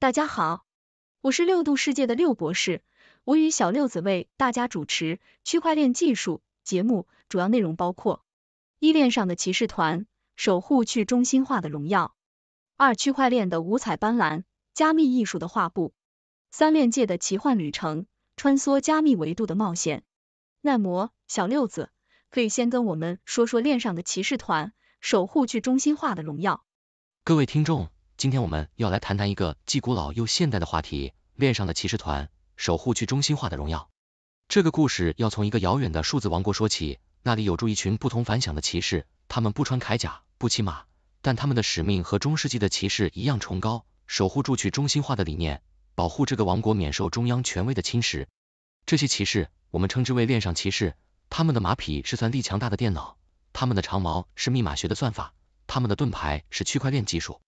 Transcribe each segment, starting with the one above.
大家好，我是六度世界的六博士，我与小六子为大家主持区块链技术节目，主要内容包括一链上的骑士团守护去中心化的荣耀，二区块链的五彩斑斓加密艺术的画布，三链界的奇幻旅程穿梭加密维度的冒险。耐磨，小六子可以先跟我们说说链上的骑士团守护去中心化的荣耀。各位听众。今天我们要来谈谈一个既古老又现代的话题：恋上的骑士团守护去中心化的荣耀。这个故事要从一个遥远的数字王国说起，那里有住一群不同凡响的骑士，他们不穿铠甲，不骑马，但他们的使命和中世纪的骑士一样崇高，守护住去中心化的理念，保护这个王国免受中央权威的侵蚀。这些骑士我们称之为恋上骑士，他们的马匹是算力强大的电脑，他们的长矛是密码学的算法，他们的盾牌是区块链技术。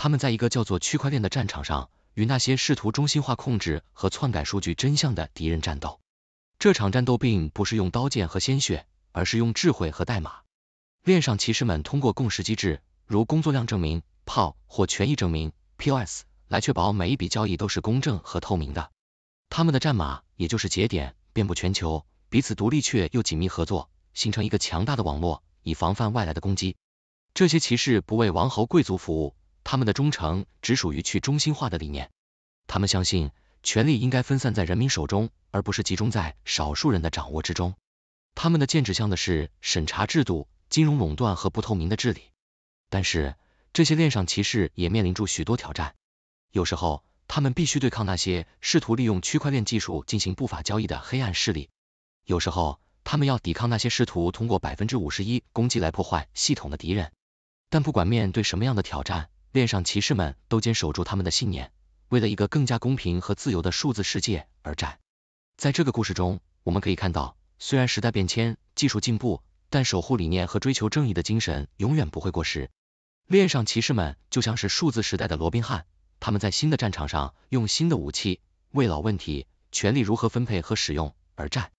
他们在一个叫做区块链的战场上，与那些试图中心化控制和篡改数据真相的敌人战斗。这场战斗并不是用刀剑和鲜血，而是用智慧和代码。链上骑士们通过共识机制，如工作量证明 p o 或权益证明 （PoS），来确保每一笔交易都是公正和透明的。他们的战马，也就是节点，遍布全球，彼此独立却又紧密合作，形成一个强大的网络，以防范外来的攻击。这些骑士不为王侯贵族服务。他们的忠诚只属于去中心化的理念，他们相信权力应该分散在人民手中，而不是集中在少数人的掌握之中。他们的剑指向的是审查制度、金融垄断和不透明的治理。但是，这些链上骑士也面临住许多挑战。有时候，他们必须对抗那些试图利用区块链技术进行不法交易的黑暗势力；有时候，他们要抵抗那些试图通过百分之五十一攻击来破坏系统的敌人。但不管面对什么样的挑战，链上骑士们都坚守住他们的信念，为了一个更加公平和自由的数字世界而战。在这个故事中，我们可以看到，虽然时代变迁，技术进步，但守护理念和追求正义的精神永远不会过时。链上骑士们就像是数字时代的罗宾汉，他们在新的战场上用新的武器，为老问题——权力如何分配和使用——而战。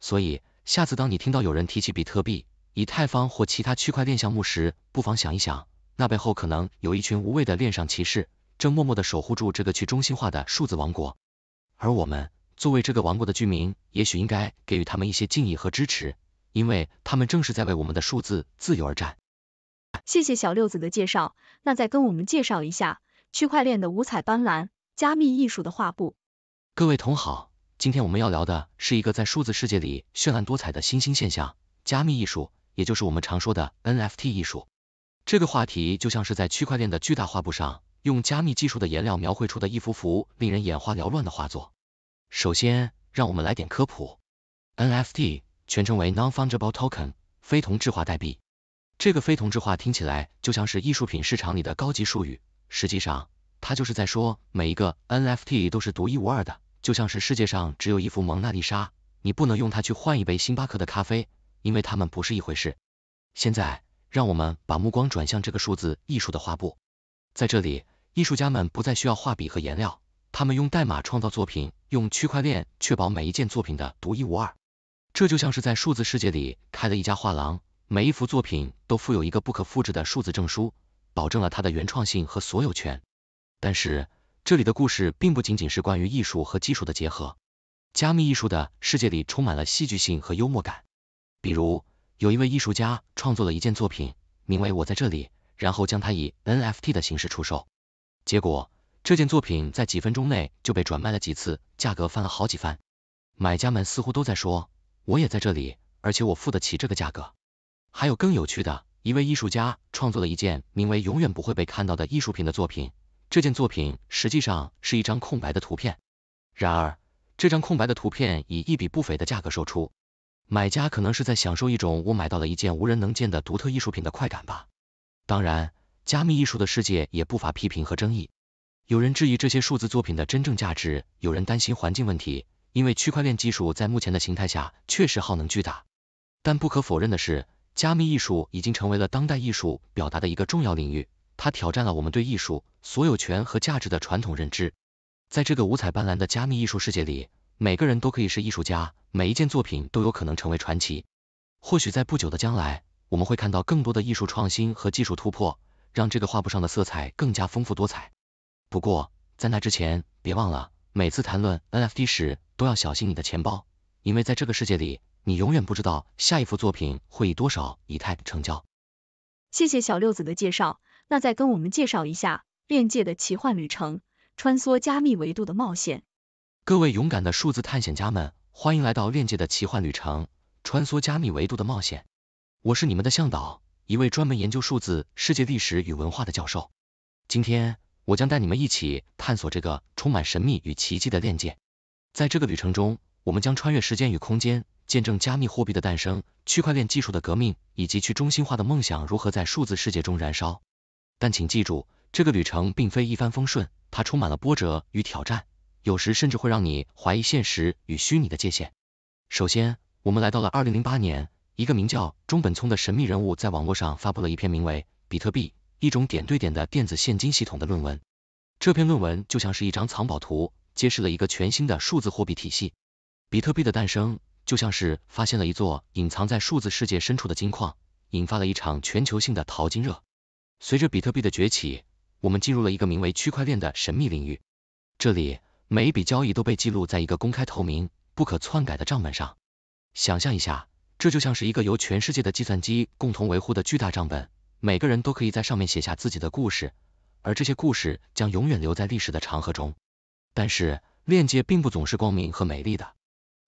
所以，下次当你听到有人提起比特币、以太坊或其他区块链项目时，不妨想一想。那背后可能有一群无畏的恋上骑士，正默默的守护住这个去中心化的数字王国。而我们作为这个王国的居民，也许应该给予他们一些敬意和支持，因为他们正是在为我们的数字自由而战。谢谢小六子的介绍，那再跟我们介绍一下区块链的五彩斑斓，加密艺术的画布。各位同好，今天我们要聊的是一个在数字世界里绚烂多彩的新兴现象——加密艺术，也就是我们常说的 NFT 艺术。这个话题就像是在区块链的巨大画布上，用加密技术的颜料描绘出的一幅幅令人眼花缭乱的画作。首先，让我们来点科普。NFT 全称为 Non-Fungible Token，非同质化代币。这个非同质化听起来就像是艺术品市场里的高级术语，实际上它就是在说每一个 NFT 都是独一无二的，就像是世界上只有一幅蒙娜丽莎，你不能用它去换一杯星巴克的咖啡，因为它们不是一回事。现在。让我们把目光转向这个数字艺术的画布，在这里，艺术家们不再需要画笔和颜料，他们用代码创造作品，用区块链确保每一件作品的独一无二。这就像是在数字世界里开了一家画廊，每一幅作品都附有一个不可复制的数字证书，保证了它的原创性和所有权。但是，这里的故事并不仅仅是关于艺术和技术的结合，加密艺术的世界里充满了戏剧性和幽默感，比如。有一位艺术家创作了一件作品，名为《我在这里》，然后将它以 NFT 的形式出售。结果，这件作品在几分钟内就被转卖了几次，价格翻了好几番。买家们似乎都在说：“我也在这里，而且我付得起这个价格。”还有更有趣的一位艺术家创作了一件名为《永远不会被看到的艺术品》的作品。这件作品实际上是一张空白的图片，然而这张空白的图片以一笔不菲的价格售出。买家可能是在享受一种我买到了一件无人能见的独特艺术品的快感吧。当然，加密艺术的世界也不乏批评和争议。有人质疑这些数字作品的真正价值，有人担心环境问题，因为区块链技术在目前的形态下确实耗能巨大。但不可否认的是，加密艺术已经成为了当代艺术表达的一个重要领域，它挑战了我们对艺术所有权和价值的传统认知。在这个五彩斑斓的加密艺术世界里，每个人都可以是艺术家，每一件作品都有可能成为传奇。或许在不久的将来，我们会看到更多的艺术创新和技术突破，让这个画布上的色彩更加丰富多彩。不过，在那之前，别忘了每次谈论 NFT 时都要小心你的钱包，因为在这个世界里，你永远不知道下一幅作品会以多少以太成交。谢谢小六子的介绍，那再跟我们介绍一下链界的奇幻旅程，穿梭加密维度的冒险。各位勇敢的数字探险家们，欢迎来到链界的奇幻旅程，穿梭加密维度的冒险。我是你们的向导，一位专门研究数字世界历史与文化的教授。今天，我将带你们一起探索这个充满神秘与奇迹的链界。在这个旅程中，我们将穿越时间与空间，见证加密货币的诞生、区块链技术的革命以及去中心化的梦想如何在数字世界中燃烧。但请记住，这个旅程并非一帆风顺，它充满了波折与挑战。有时甚至会让你怀疑现实与虚拟的界限。首先，我们来到了二零零八年，一个名叫中本聪的神秘人物在网络上发布了一篇名为《比特币：一种点对点的电子现金系统》的论文。这篇论文就像是一张藏宝图，揭示了一个全新的数字货币体系。比特币的诞生就像是发现了一座隐藏在数字世界深处的金矿，引发了一场全球性的淘金热。随着比特币的崛起，我们进入了一个名为区块链的神秘领域，这里。每一笔交易都被记录在一个公开透明、不可篡改的账本上。想象一下，这就像是一个由全世界的计算机共同维护的巨大账本，每个人都可以在上面写下自己的故事，而这些故事将永远留在历史的长河中。但是，链接并不总是光明和美丽的，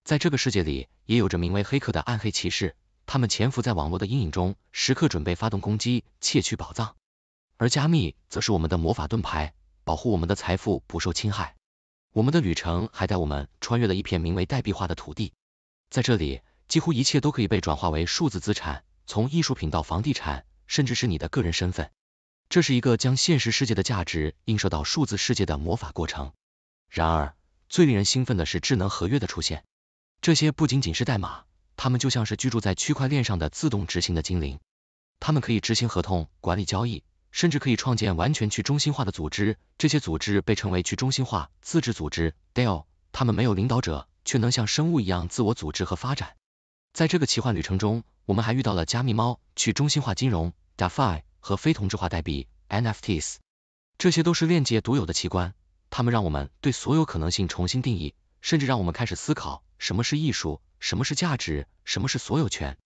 在这个世界里，也有着名为黑客的暗黑骑士，他们潜伏在网络的阴影中，时刻准备发动攻击，窃取宝藏。而加密则是我们的魔法盾牌，保护我们的财富不受侵害。我们的旅程还带我们穿越了一片名为代币化的土地，在这里，几乎一切都可以被转化为数字资产，从艺术品到房地产，甚至是你的个人身份。这是一个将现实世界的价值映射到数字世界的魔法过程。然而，最令人兴奋的是智能合约的出现。这些不仅仅是代码，它们就像是居住在区块链上的自动执行的精灵，它们可以执行合同、管理交易。甚至可以创建完全去中心化的组织，这些组织被称为去中心化自治组织 DAO，它们没有领导者，却能像生物一样自我组织和发展。在这个奇幻旅程中，我们还遇到了加密猫、去中心化金融 DeFi 和非同质化代币 NFTs，这些都是链界独有的奇观。它们让我们对所有可能性重新定义，甚至让我们开始思考什么是艺术，什么是价值，什么是所有权。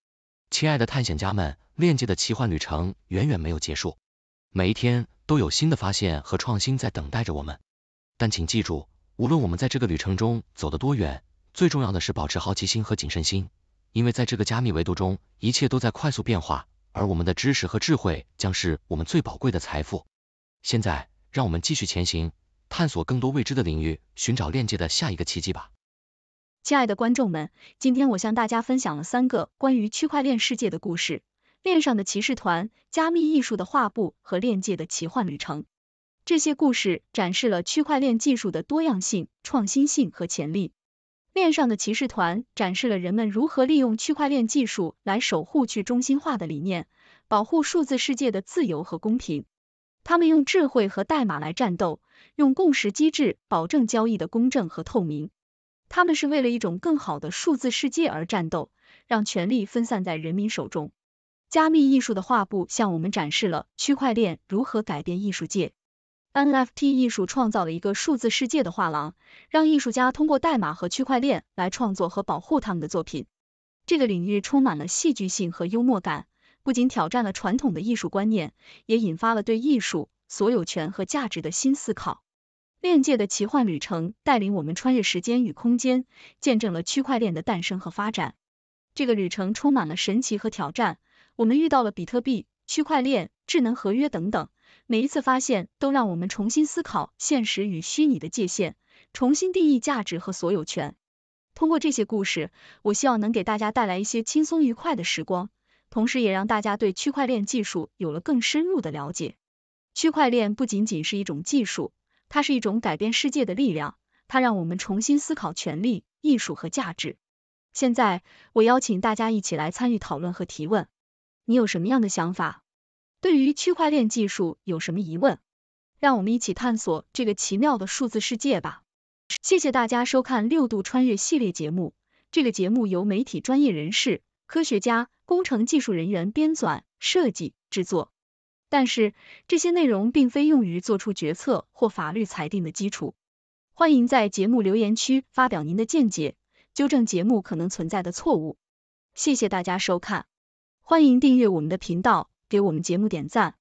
亲爱的探险家们，链界的奇幻旅程远远没有结束。每一天都有新的发现和创新在等待着我们，但请记住，无论我们在这个旅程中走得多远，最重要的是保持好奇心和谨慎心，因为在这个加密维度中，一切都在快速变化，而我们的知识和智慧将是我们最宝贵的财富。现在，让我们继续前行，探索更多未知的领域，寻找链接的下一个奇迹吧。亲爱的观众们，今天我向大家分享了三个关于区块链世界的故事。链上的骑士团、加密艺术的画布和链界的奇幻旅程，这些故事展示了区块链技术的多样性、创新性和潜力。链上的骑士团展示了人们如何利用区块链技术来守护去中心化的理念，保护数字世界的自由和公平。他们用智慧和代码来战斗，用共识机制保证交易的公正和透明。他们是为了一种更好的数字世界而战斗，让权力分散在人民手中。加密艺术的画布向我们展示了区块链如何改变艺术界。NFT 艺术创造了一个数字世界的画廊，让艺术家通过代码和区块链来创作和保护他们的作品。这个领域充满了戏剧性和幽默感，不仅挑战了传统的艺术观念，也引发了对艺术所有权和价值的新思考。链界的奇幻旅程带领我们穿越时间与空间，见证了区块链的诞生和发展。这个旅程充满了神奇和挑战。我们遇到了比特币、区块链、智能合约等等，每一次发现都让我们重新思考现实与虚拟的界限，重新定义价值和所有权。通过这些故事，我希望能给大家带来一些轻松愉快的时光，同时也让大家对区块链技术有了更深入的了解。区块链不仅仅是一种技术，它是一种改变世界的力量，它让我们重新思考权力、艺术和价值。现在，我邀请大家一起来参与讨论和提问。你有什么样的想法？对于区块链技术有什么疑问？让我们一起探索这个奇妙的数字世界吧！谢谢大家收看六度穿越系列节目。这个节目由媒体专业人士、科学家、工程技术人员编纂、设计、制作。但是这些内容并非用于做出决策或法律裁定的基础。欢迎在节目留言区发表您的见解，纠正节目可能存在的错误。谢谢大家收看。欢迎订阅我们的频道，给我们节目点赞。